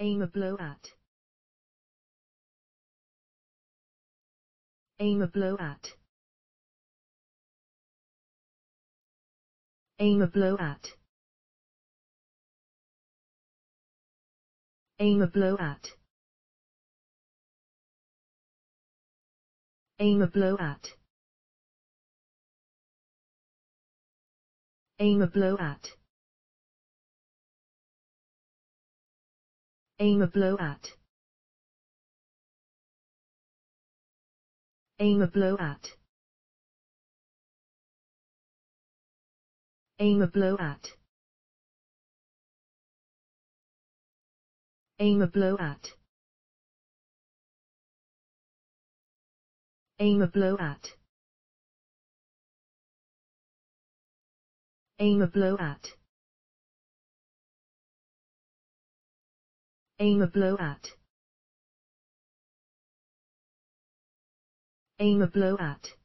Aim a blow at. Aim a blow at. Aim a blow at. Aim a blow at. Aim a blow at. Aim a blow at. Aim a blow at. Aim a blow at. Aim a blow at. Aim a blow at. Aim a blow at. Aim a blow at. Aim a blow at. Aim a blow at.